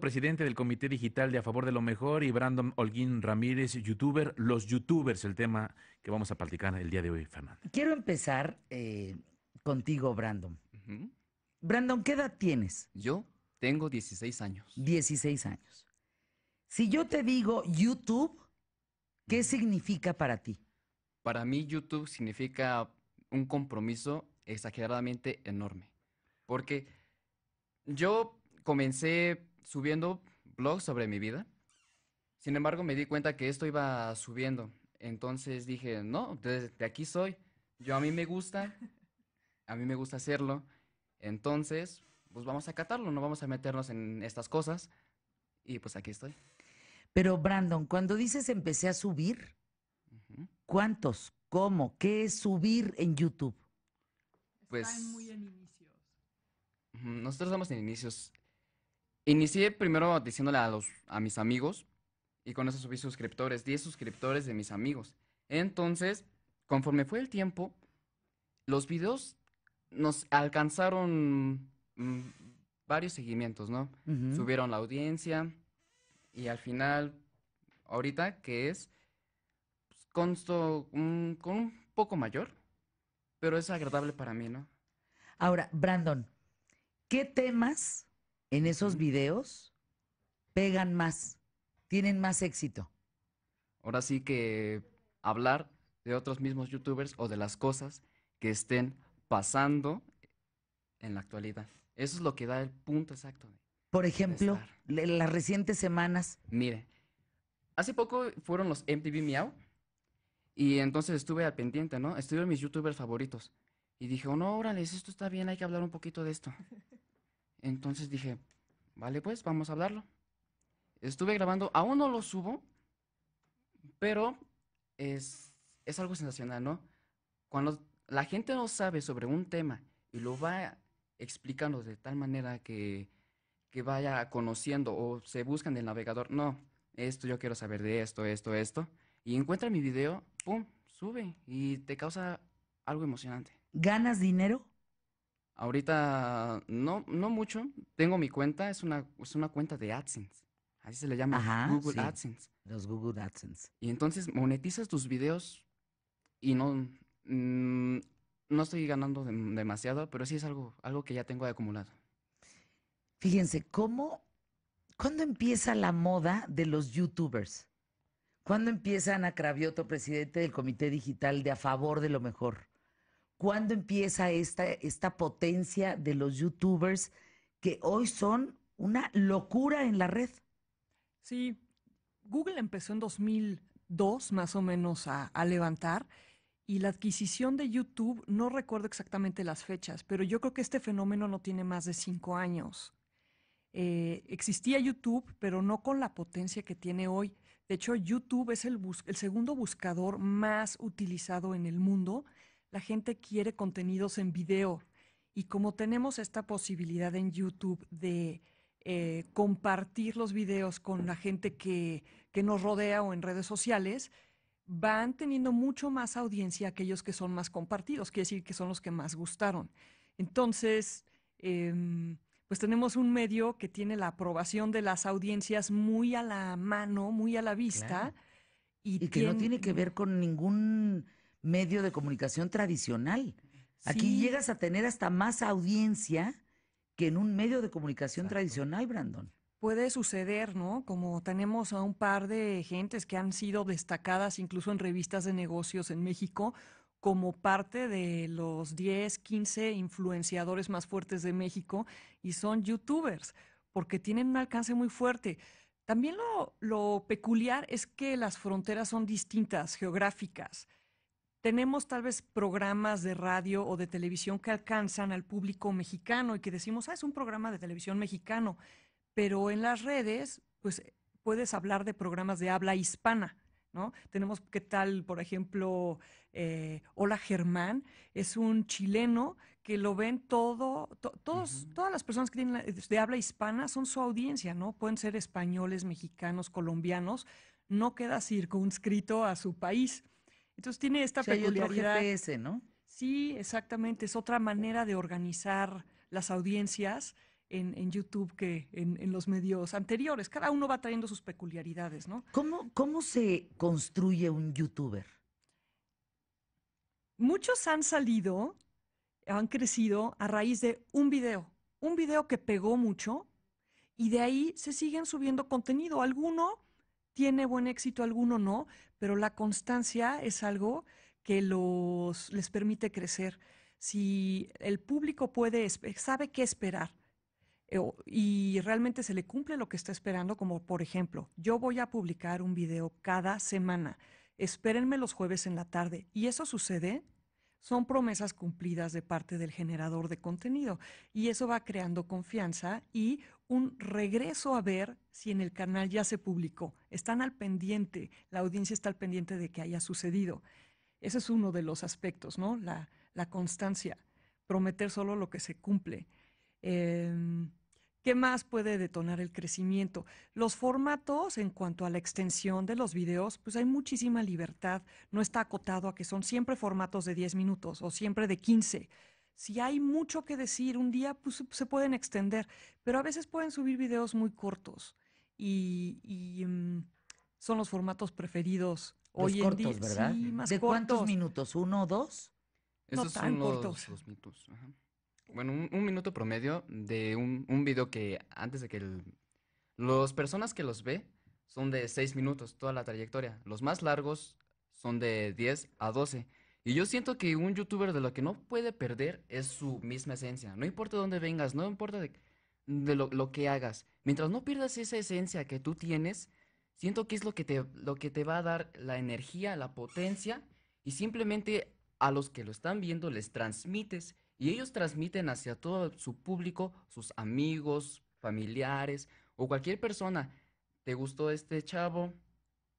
presidente del Comité Digital de A Favor de lo Mejor, y Brandon Holguín Ramírez, youtuber. Los youtubers, el tema que vamos a platicar el día de hoy, Fernando. Quiero empezar eh, contigo, Brandon. Brandon, ¿qué edad tienes? Yo tengo 16 años. 16 años. Si yo te digo YouTube, ¿qué significa para ti? Para mí YouTube significa un compromiso exageradamente enorme. Porque yo comencé subiendo blogs sobre mi vida. Sin embargo, me di cuenta que esto iba subiendo. Entonces dije, no, de aquí soy. Yo a mí me gusta, a mí me gusta hacerlo. Entonces, pues vamos a catarlo, no vamos a meternos en estas cosas. Y pues aquí estoy. Pero Brandon, cuando dices empecé a subir, ¿cuántos? ¿Cómo? ¿Qué es subir en YouTube? Pues, Están muy en inicios. Nosotros estamos en inicios. Inicié primero diciéndole a, los, a mis amigos y con eso subí suscriptores, 10 suscriptores de mis amigos. Entonces, conforme fue el tiempo, los videos nos alcanzaron mm, varios seguimientos, ¿no? Subieron la audiencia y al final, ahorita que es, pues, consto mm, con un poco mayor, pero es agradable para mí, ¿no? Ahora, Brandon, ¿qué temas en esos videos pegan más, tienen más éxito. Ahora sí que hablar de otros mismos youtubers o de las cosas que estén pasando en la actualidad. Eso es lo que da el punto exacto. Por ejemplo, las recientes semanas. Mire, hace poco fueron los MTV Miau y entonces estuve al pendiente, ¿no? Estuve en mis youtubers favoritos y dije, oh, no, órale, esto está bien, hay que hablar un poquito de esto. Entonces dije, vale, pues vamos a hablarlo. Estuve grabando, aún no lo subo, pero es, algo sensacional, ¿no? Cuando la gente no sabe sobre un tema y lo va explicando de tal manera que, que vaya conociendo o se buscan el navegador, no, esto yo quiero saber de esto, esto, esto, y encuentra mi video, ¡pum!, sube y te causa algo emocionante. ¿Ganas dinero? Ahorita no, no mucho. Tengo mi cuenta, es una, es una cuenta de AdSense. Así se le llama Google AdSense. Los Google AdSense. Y entonces monetizas tus videos y no, mm, no estoy ganando demasiado, pero sí es algo, algo que ya tengo acumulado. Fíjense, ¿cómo, ¿cuándo empieza la moda de los youtubers? ¿Cuándo empieza Ana Cravioto, presidente del Comité Digital, de a favor de lo mejor? ¿Cuándo empieza esta, potencia de los youtubers que hoy son una locura en la red? Sí, Google empezó en 2002 más o menos a, levantar y la adquisición de YouTube, no recuerdo exactamente las fechas, pero yo creo que este fenómeno no tiene más de cinco años. Eh, existía YouTube, pero no con la potencia que tiene hoy. De hecho, YouTube es el, el segundo buscador más utilizado en el mundo la gente quiere contenidos en video y como tenemos esta posibilidad en YouTube de eh, compartir los videos con la gente que, nos rodea o en redes sociales, van teniendo mucho más audiencia aquellos que son más compartidos, quiere decir que son los que más gustaron. Entonces, em, pues tenemos un medio que tiene la aprobación de las audiencias muy a la mano, muy a la vista. Y, que no tiene que ver con ningún medio de comunicación tradicional. Aquí llegas a tener hasta más audiencia que en un medio de comunicación tradicional, Brandon. Puede suceder, ¿no? Como tenemos a un par de gentes que han sido destacadas incluso en revistas de negocios en México como parte de los 10, 15 influenciadores más fuertes de México y son youtubers porque tienen un alcance muy fuerte. También lo peculiar es que las fronteras son distintas, geográficas tenemos tal vez programas de radio o de televisión que alcanzan al público mexicano y que decimos, ah, es un programa de televisión mexicano, pero en las redes, pues puedes hablar de programas de habla hispana. ¿No? Tenemos qué tal, por ejemplo, eh, Hola Germán, es un chileno que lo ven todo, todos, todas las personas que tienen de habla hispana son su audiencia, ¿no? Pueden ser españoles, mexicanos, colombianos, no queda circunscrito a su país. Entonces tiene esta peculiaridad. ¿no? Sí, exactamente. Es otra manera de organizar las audiencias en, YouTube que en, en, los medios anteriores. Cada uno va trayendo sus peculiaridades, ¿no? ¿Cómo, cómo se construye un youtuber? Muchos han salido, han crecido a raíz de un video. Un video que pegó mucho y de ahí se siguen subiendo contenido. Alguno tiene buen éxito, alguno no, pero la constancia es algo que los, les permite crecer. Si el público puede, sabe qué esperar eh, y realmente se le cumple lo que está esperando, como por ejemplo, yo voy a publicar un video cada semana, espérenme los jueves en la tarde, y eso sucede son promesas cumplidas de parte del generador de contenido y eso va creando confianza y un regreso a ver si en el canal ya se publicó. Están al pendiente, la audiencia está al pendiente de que haya sucedido. Ese es uno de los aspectos, ¿no? La, constancia, prometer solo lo que se cumple. Em, ¿Qué más puede detonar el crecimiento? Los formatos en cuanto a la extensión de los videos, pues hay muchísima libertad, no está acotado a que son siempre formatos de 10 minutos o siempre de 15. Si hay mucho que decir, un día pues, se pueden extender, pero a veces pueden subir videos muy cortos y, mm, son los formatos preferidos hoy en día. ¿verdad? más ¿De cuántos minutos? ¿Uno o dos? no tan cortos. Ajá bueno, un, minuto promedio de un, un, video que antes de que el, los personas que los ve son de 6 minutos toda la trayectoria. Los más largos son de 10 a 12. Y yo siento que un youtuber de lo que no puede perder es su misma esencia. No importa dónde vengas, no importa de, lo, lo, que hagas. Mientras no pierdas esa esencia que tú tienes, siento que es lo que, te, lo que te va a dar la energía, la potencia. Y simplemente a los que lo están viendo les transmites y ellos transmiten hacia todo su público, sus amigos, familiares o cualquier persona. ¿Te gustó este chavo?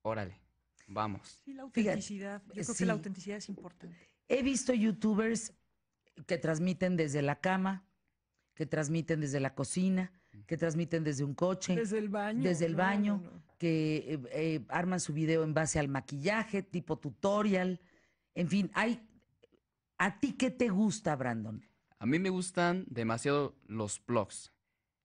Órale, vamos. la autenticidad. Yo creo que la autenticidad es importante. He visto youtubers que transmiten desde la cama, que transmiten desde la cocina, mm. que transmiten desde un coche. Desde el baño. Desde el que eh, eh, arman su video en base al maquillaje, tipo tutorial. En fin, hay ¿A ti qué te gusta, Brandon? A mí me gustan demasiado los blogs.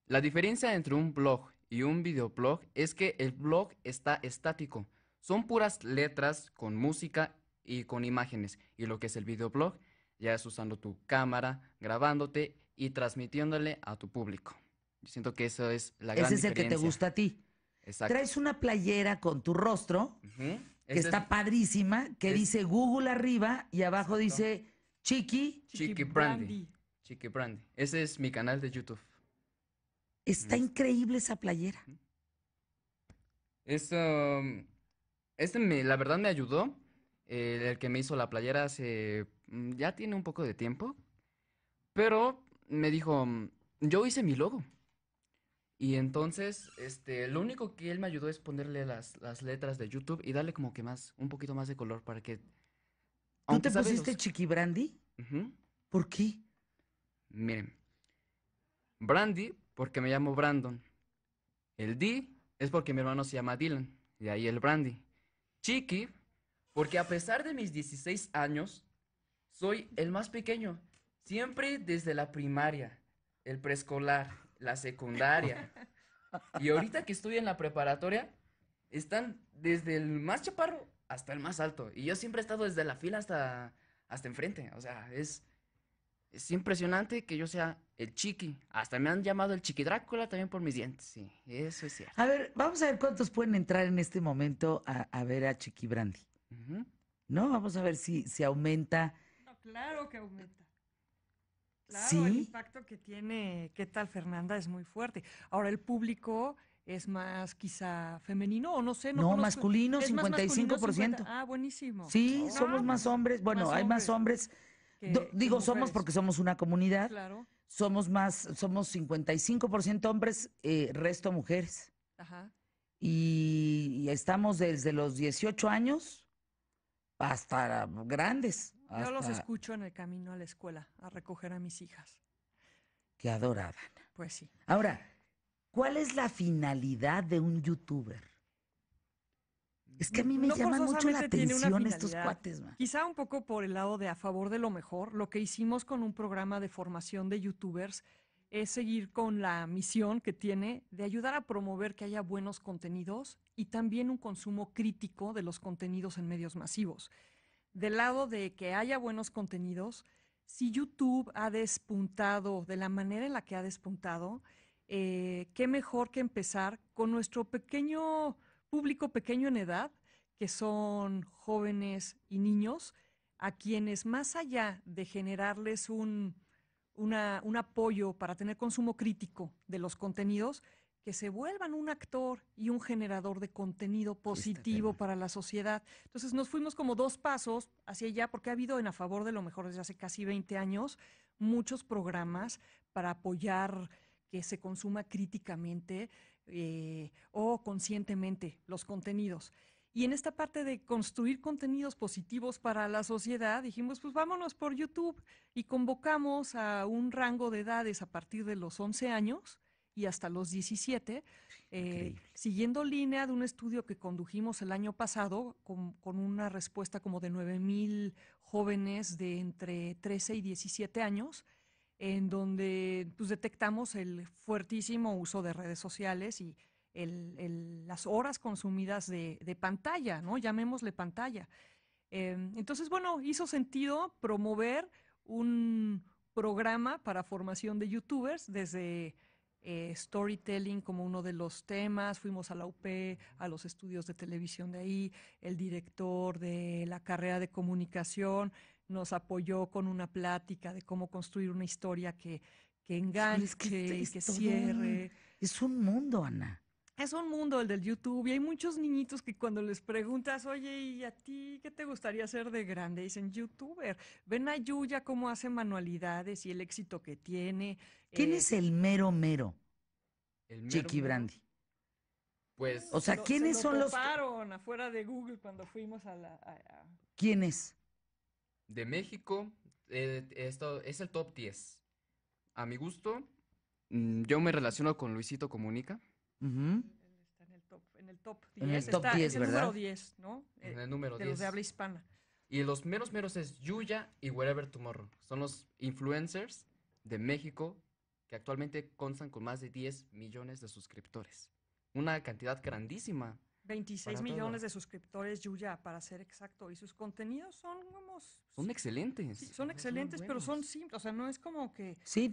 La diferencia entre un blog y un videoblog es que el blog está estático. Son puras letras con música y con imágenes. Y lo que es el videoblog ya es usando tu cámara, grabándote y transmitiéndole a tu público. siento que eso es la gran Ese es el que te gusta a ti. Exacto. Traes una playera con tu rostro que está padrísima, que dice Google arriba y abajo dice Chiqui. Chiqui Brandy. Chiqui Brandy. Ese es mi canal de YouTube. Está mm. increíble esa playera. Eso, este la verdad me ayudó. Eh, el, que me hizo la playera hace, mm, ya tiene un poco de tiempo. Pero me dijo, mm, yo hice mi logo. Y entonces, este, lo único que él me ayudó es ponerle las, las letras de YouTube y darle como que más, un poquito más de color para que ¿Tú te pusiste Chiqui Brandy? ¿Por qué? Miren, Brandy porque me llamo Brandon. El D es porque mi hermano se llama Dylan, y ahí el Brandy. Chiqui porque a pesar de mis 16 años, soy el más pequeño. Siempre desde la primaria, el preescolar, la secundaria. Y ahorita que estoy en la preparatoria, están desde el más chaparro hasta el más alto. Y yo siempre he estado desde la fila hasta, hasta enfrente. O sea, es, es impresionante que yo sea el chiqui. Hasta me han llamado el chiqui Drácula también por mis dientes. Sí, eso es cierto. A ver, vamos a ver cuántos pueden entrar en este momento a, ver a Chiqui Brandy. ¿No? Vamos a ver si, aumenta. claro que aumenta. Claro, ¿Sí? el impacto que tiene, ¿qué tal Fernanda? Es muy fuerte. Ahora, el público es más quizá femenino o no sé. No, masculino, 55%. Ah, buenísimo. Sí, ah, somos más hombres. Bueno, hay más hombres. digo somos porque somos una comunidad. Claro. Somos más, somos 55% hombres, eh, resto mujeres. Ajá. Y, estamos desde los 18 años hasta grandes. Yo los escucho en el camino a la escuela a recoger a mis hijas. Qué adoraban. Pues sí. Ahora, ¿Cuál es la finalidad de un youtuber? Es que a mí me llama mucho la atención estos cuates. Quizá un poco por el lado de a favor de lo mejor. Lo que hicimos con un programa de formación de youtubers es seguir con la misión que tiene de ayudar a promover que haya buenos contenidos y también un consumo crítico de los contenidos en medios masivos. Del lado de que haya buenos contenidos, si YouTube ha despuntado de la manera en la que ha despuntado, eh, qué mejor que empezar con nuestro pequeño público, pequeño en edad, que son jóvenes y niños, a quienes más allá de generarles un, apoyo para tener consumo crítico de los contenidos, que se vuelvan un actor y un generador de contenido positivo para la sociedad. Entonces nos fuimos como dos pasos hacia allá, porque ha habido en a favor de lo mejor desde hace casi 20 años muchos programas para apoyar que se consuma críticamente eh, o conscientemente los contenidos. Y en esta parte de construir contenidos positivos para la sociedad, dijimos, pues vámonos por YouTube y convocamos a un rango de edades a partir de los 11 años y hasta los 17, eh, siguiendo línea de un estudio que condujimos el año pasado con, con una respuesta como de 9.000 jóvenes de entre 13 y 17 años en donde pues, detectamos el fuertísimo uso de redes sociales y las horas consumidas de, pantalla, ¿no? Llamémosle pantalla. Em, entonces, bueno, hizo sentido promover un programa para formación de youtubers desde eh, storytelling como uno de los temas, fuimos a la UP, a los estudios de televisión de ahí, el director de la carrera de comunicación, nos apoyó con una plática de cómo construir una historia que, que enganche, que, cierre. es un mundo, Ana. Es un mundo el del YouTube y hay muchos niñitos que cuando les preguntas, oye, ¿y a ti qué te gustaría ser de grande? Dicen, youtuber. Ven a Yuya cómo hace manualidades y el éxito que tiene. ¿Quién eh, es el mero mero? El mero Chiqui Brandy. Pues. O sea, ¿quiénes son los...? se lo son los? afuera de Google cuando fuimos a la. quién es ¿Quiénes? De México, eh, esto es el top 10. A mi gusto, mm, yo me relaciono con Luisito Comunica. Está en el top, en el top 10. En el el número 10, ¿no? En eh, el número de 10. Los de habla hispana. Y los meros meros es Yuya y Wherever Tomorrow. Son los influencers de México que actualmente constan con más de 10 millones de suscriptores. Una cantidad grandísima. 26 millones de suscriptores Yuya, para ser exacto, y sus contenidos son como... Son excelentes. son excelentes, pero son simples, o sea, no es como que... Sí,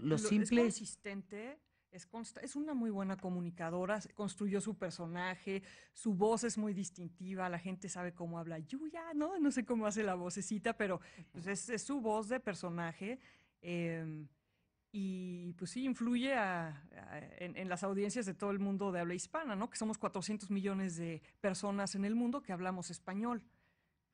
lo, simple... Es consistente, es, consta, es una muy buena comunicadora, construyó su personaje, su voz es muy distintiva, la gente sabe cómo habla Yuya, ¿no? No sé cómo hace la vocecita, pero pues, es, su voz de personaje. Em, y pues sí influye en, las audiencias de todo el mundo de habla hispana, ¿no? Que somos 400 millones de personas en el mundo que hablamos español,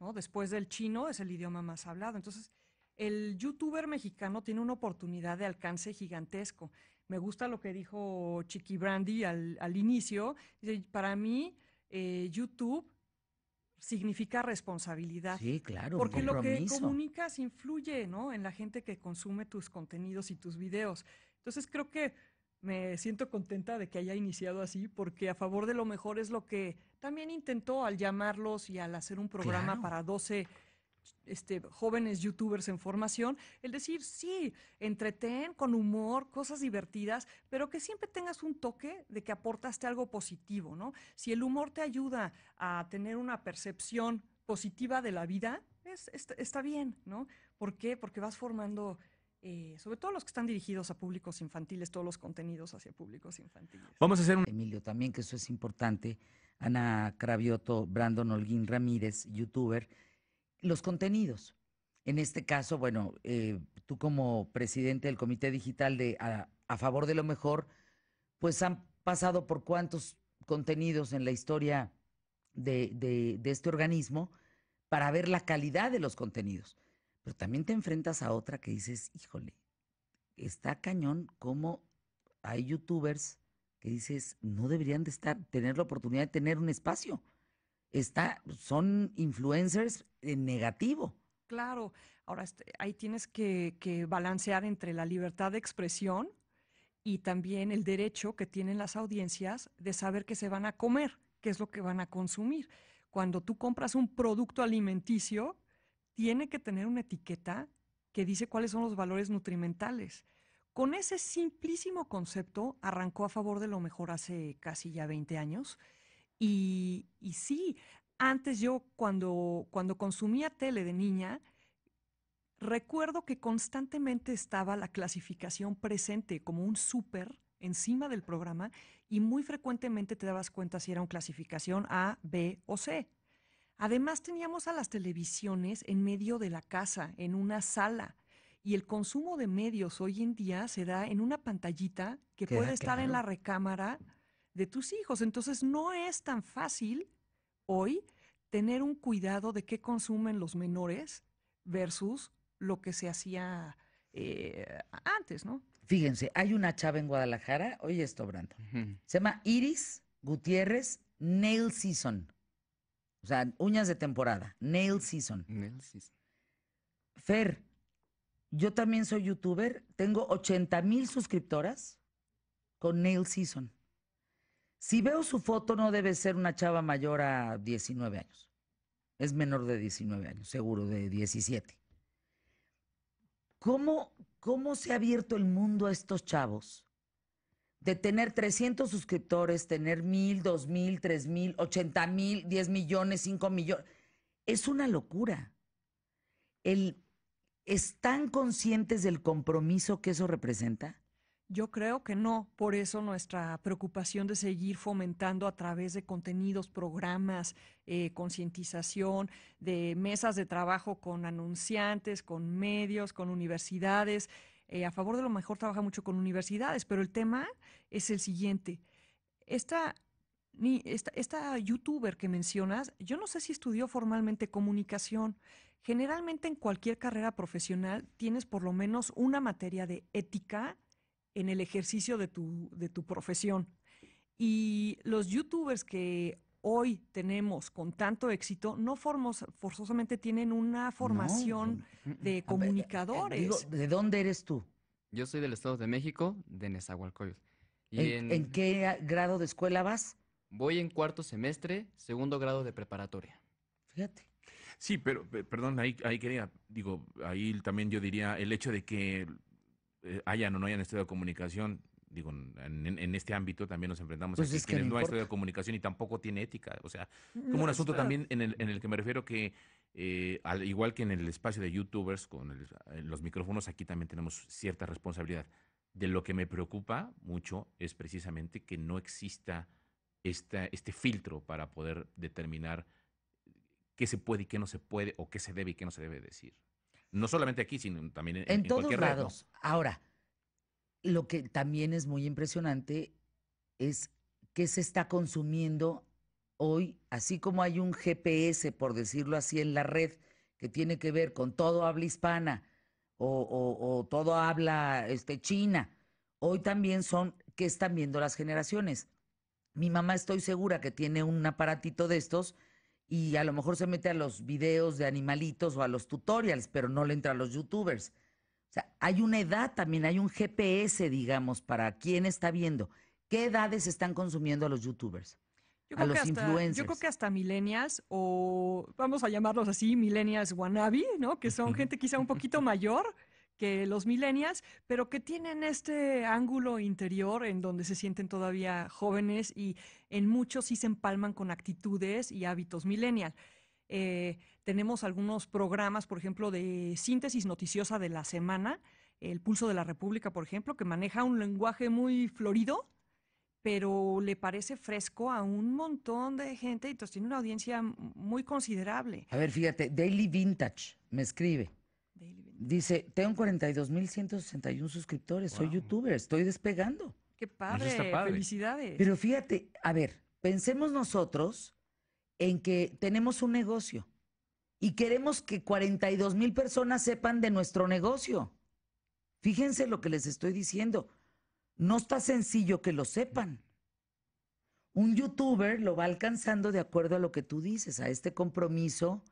¿no? Después del chino es el idioma más hablado. Entonces, el youtuber mexicano tiene una oportunidad de alcance gigantesco. Me gusta lo que dijo Chiqui Brandy al, inicio. Dice, para mí, eh, YouTube significa responsabilidad. Sí, claro. Porque lo que comunicas influye, En la gente que consume tus contenidos y tus videos. Entonces creo que me siento contenta de que haya iniciado así, porque a favor de lo mejor es lo que también intentó al llamarlos y al hacer un programa para 12 este, jóvenes youtubers en formación, el decir, sí, entreten con humor, cosas divertidas, pero que siempre tengas un toque de que aportaste algo positivo, ¿no? Si el humor te ayuda a tener una percepción positiva de la vida, está, bien, ¿no? ¿Por qué? Porque vas formando... Eh, sobre todo los que están dirigidos a públicos infantiles, todos los contenidos hacia públicos infantiles. Vamos a hacer un... Emilio, también que eso es importante. Ana Cravioto, Brandon Holguín Ramírez, youtuber, los contenidos. En este caso, bueno, eh, tú como presidente del Comité Digital de a, favor de lo mejor, pues han pasado por cuántos contenidos en la historia de, este organismo para ver la calidad de los contenidos. Pero también te enfrentas a otra que dices, híjole, está cañón como hay youtubers que dices, no deberían de estar, tener la oportunidad de tener un espacio está, son influencers en negativo. Claro, ahora este, ahí tienes que, que balancear entre la libertad de expresión y también el derecho que tienen las audiencias de saber qué se van a comer, qué es lo que van a consumir. Cuando tú compras un producto alimenticio, tiene que tener una etiqueta que dice cuáles son los valores nutrimentales. Con ese simplísimo concepto arrancó a favor de lo mejor hace casi ya 20 años y, sí, antes yo cuando, cuando consumía tele de niña, recuerdo que constantemente estaba la clasificación presente como un súper encima del programa y muy frecuentemente te dabas cuenta si era una clasificación A, B o C. Además teníamos a las televisiones en medio de la casa, en una sala. Y el consumo de medios hoy en día se da en una pantallita que puede estar en la recámara de tus hijos. Entonces no es tan fácil hoy tener un cuidado de qué consumen los menores versus lo que se hacía eh, antes, ¿no? Fíjense, hay una chava en Guadalajara, oye esto, Brandon, se llama Iris Gutiérrez Nail Season. O sea, uñas de temporada, Nail Season. Nail Season. Fer, yo también soy youtuber, tengo 80 mil suscriptoras con Nail Season. Si veo su foto, no debe ser una chava mayor a 19 años. Es menor de 19 años, seguro, de 17. ¿Cómo, cómo se ha abierto el mundo a estos chavos? De tener 300 suscriptores, tener 1000, 2000, 3000, 80 mil, 10 millones, 5 millones. Es una locura. El, ¿Están conscientes del compromiso que eso representa? Yo creo que no, por eso nuestra preocupación de seguir fomentando a través de contenidos, programas, eh, concientización, de mesas de trabajo con anunciantes, con medios, con universidades. Eh, a favor de lo mejor trabaja mucho con universidades, pero el tema es el siguiente. Esta, esta, esta youtuber que mencionas, yo no sé si estudió formalmente comunicación. Generalmente en cualquier carrera profesional tienes por lo menos una materia de ética en el ejercicio de tu, de tu profesión. Y los youtubers que hoy tenemos con tanto éxito no formos, forzosamente tienen una formación de mm, mm. Eh, eh, comunicadores. ¿De dónde eres tú? Yo soy del Estado de México, de Nezahualcóyotl. en, qué grado de escuela vas? Voy en cuarto semestre, segundo grado de preparatoria. Fíjate. Sí, pero perdón, ahí quería, digo, ahí también yo diría el hecho de que eh, hayan o no hayan de comunicación, digo, en, este ámbito también nos enfrentamos a pues que quienes no han estudiado comunicación y tampoco tiene ética. O sea, como un asunto también en el, en el que me refiero que, eh, al igual que en el espacio de youtubers, con los micrófonos, aquí también tenemos cierta responsabilidad. De lo que me preocupa mucho es precisamente que no exista esta, este filtro para poder determinar qué se puede y qué no se puede, o qué se debe y qué no se debe decir no solamente aquí, sino también en, en todos cualquier lados. Ahora, lo que también es muy impresionante es que se está consumiendo hoy, así como hay un GPS, por decirlo así, en la red que tiene que ver con todo habla hispana o, o todo habla este, china, hoy también son qué están viendo las generaciones. Mi mamá estoy segura que tiene un aparatito de estos y a lo mejor se mete a los videos de animalitos o a los tutorials, pero no le entra a los youtubers. O sea, hay una edad también, hay un GPS, digamos, para quién está viendo. ¿Qué edades están consumiendo a los youtubers? a los influencers. Yo creo que hasta millennials, o vamos a llamarlos así, millennials wannabe, ¿no? Que son gente quizá un poquito mayor, que los millennials, pero que tienen este ángulo interior en donde se sienten todavía jóvenes y en muchos sí se empalman con actitudes y hábitos millennial. Eh, tenemos algunos programas, por ejemplo, de síntesis noticiosa de la semana, El Pulso de la República, por ejemplo, que maneja un lenguaje muy florido, pero le parece fresco a un montón de gente y entonces tiene una audiencia muy considerable. A ver, fíjate, Daily Vintage me escribe. Dice, tengo 42.161 suscriptores, soy youtuber, estoy despegando. Qué padre, felicidades. Pero fíjate, a ver, pensemos nosotros en que tenemos un negocio y queremos que 42,000 personas sepan de nuestro negocio. Fíjense lo que les estoy diciendo. No está sencillo que lo sepan. Un youtuber lo va alcanzando de acuerdo a lo que tú dices, a este compromiso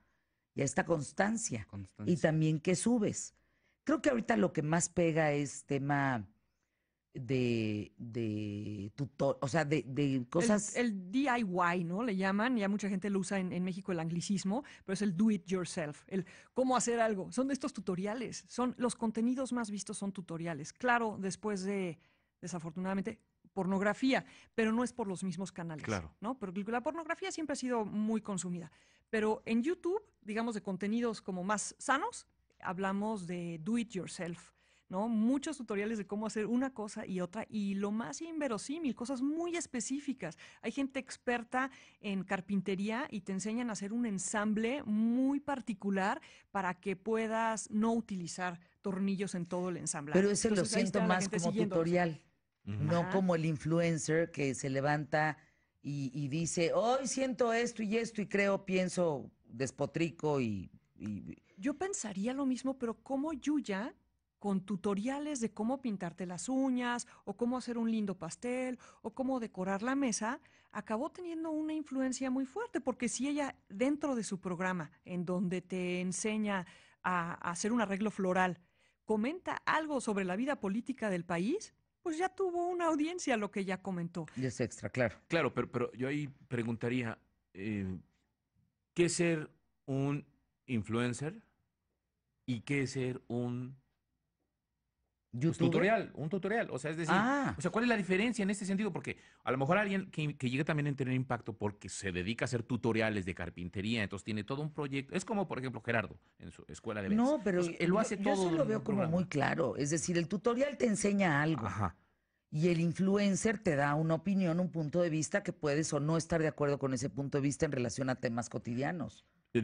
y esta constancia, constancia. y también que subes. Creo que ahorita lo que más pega es tema de, de tutor, o sea, de, de cosas. El, DIY, ¿no? Le llaman, ya mucha gente lo usa en, en, México el anglicismo, pero es el do it yourself, el cómo hacer algo. Son de estos tutoriales, son los contenidos más vistos son tutoriales. Claro, después de, desafortunadamente, pornografía, pero no es por los mismos canales. Claro. ¿no? Pero la pornografía siempre ha sido muy consumida. Pero en YouTube, digamos, de contenidos como más sanos, hablamos de do it yourself. ¿no? Muchos tutoriales de cómo hacer una cosa y otra y lo más inverosímil, cosas muy específicas. Hay gente experta en carpintería y te enseñan a hacer un ensamble muy particular para que puedas no utilizar tornillos en todo el ensamble. Pero ese lo siento más como tutorial. No como el influencer que se levanta y, dice, hoy siento esto y esto y creo, pienso, despotrico y, Yo pensaría lo mismo, pero como Yuya con tutoriales de cómo pintarte las uñas o cómo hacer un lindo pastel o cómo decorar la mesa, acabó teniendo una influencia muy fuerte, porque si ella dentro de su programa, en donde te enseña a hacer un arreglo floral, comenta algo sobre la vida política del país, pues ya tuvo una audiencia lo que ya comentó. Y es extra, claro. Claro, pero, pero yo ahí preguntaría, eh, ¿qué es ser un influencer y qué es ser un YouTube. Tutorial, un tutorial. O sea, es decir, ah. o sea, ¿cuál es la diferencia en este sentido? Porque a lo mejor alguien que, que llega también a tener impacto porque se dedica a hacer tutoriales de carpintería, entonces tiene todo un proyecto. Es como, por ejemplo, Gerardo en su escuela de No, pero él lo hace yo, todo. Yo lo veo como muy claro. Es decir, el tutorial te enseña algo. Y el influencer te da una opinión, un punto de vista que puedes o no estar de acuerdo con ese punto de vista en relación a temas cotidianos. Yo,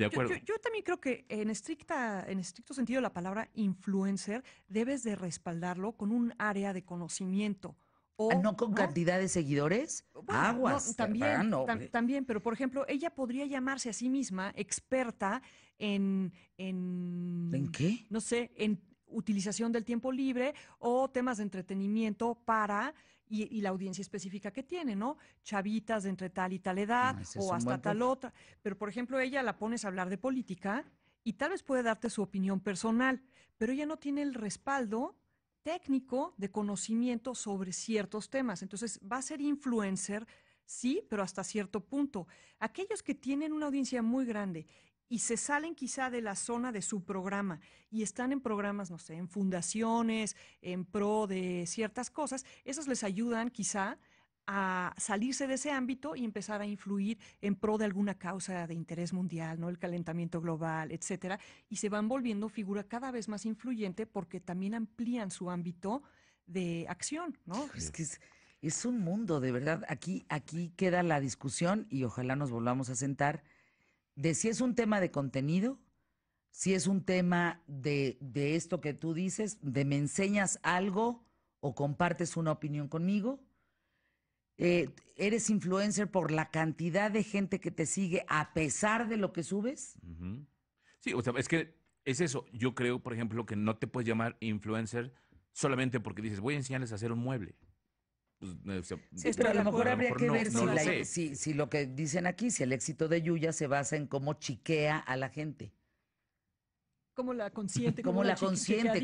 también creo que en estricta, en estricto sentido la palabra influencer debes de respaldarlo con un área de conocimiento. Ah, o, ¿No con cantidad de seguidores? Aguas. también, también, pero por ejemplo, ella podría llamarse a sí misma experta en... ¿En, ¿En qué? No sé, en utilización del tiempo libre o temas de entretenimiento para y, la audiencia específica que tiene, ¿no? Chavitas de entre tal y tal edad ah, o hasta tal otra. Pero, por ejemplo, ella la pones a hablar de política y tal vez puede darte su opinión personal, pero ella no tiene el respaldo técnico de conocimiento sobre ciertos temas. Entonces, va a ser influencer, sí, pero hasta cierto punto. Aquellos que tienen una audiencia muy grande y se salen quizá de la zona de su programa y están en programas, no sé, en fundaciones, en pro de ciertas cosas, esos les ayudan quizá a salirse de ese ámbito y empezar a influir en pro de alguna causa de interés mundial, ¿no? El calentamiento global, etcétera, y se van volviendo figura cada vez más influyente porque también amplían su ámbito de acción, ¿no? Es que es, un mundo, de verdad. Aquí, aquí queda la discusión y ojalá nos volvamos a sentar de si es un tema de contenido, si es un tema de, esto que tú dices, de me enseñas algo o compartes una opinión conmigo. Eh, eres influencer por la cantidad de gente que te sigue a pesar de lo que subes. Sí, o sea, es que es eso. Yo creo, por ejemplo, que no te puedes llamar influencer solamente porque dices, voy a enseñarles a hacer un mueble pero pues, eh, a lo mejor habría que ver si, lo que dicen aquí, si el éxito de Yuya se basa en cómo chiquea a la gente. Cómo la consiente. Cómo, la,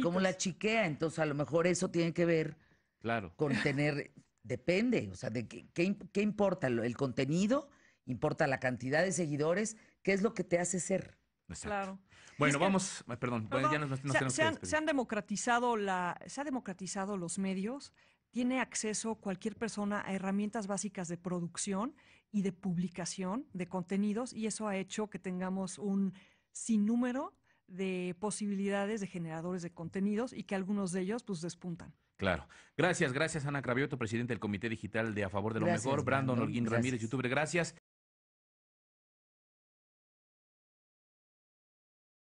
cómo la chiquea. Entonces, a lo mejor eso tiene que ver claro. con tener... depende, o sea, de qué, importa, el contenido, importa la cantidad de seguidores, qué es lo que te hace ser. Claro. Bueno, vamos, eh, perdón, ya nos, se, han, se, han, democratizado la, se ha democratizado los medios, tiene acceso cualquier persona a herramientas básicas de producción y de publicación de contenidos y eso ha hecho que tengamos un sinnúmero de posibilidades de generadores de contenidos y que algunos de ellos pues despuntan. Claro. Gracias, gracias Ana Cravioto, presidente del Comité Digital de A Favor de lo Mejor, Brandon, Ramírez, youtuber, gracias.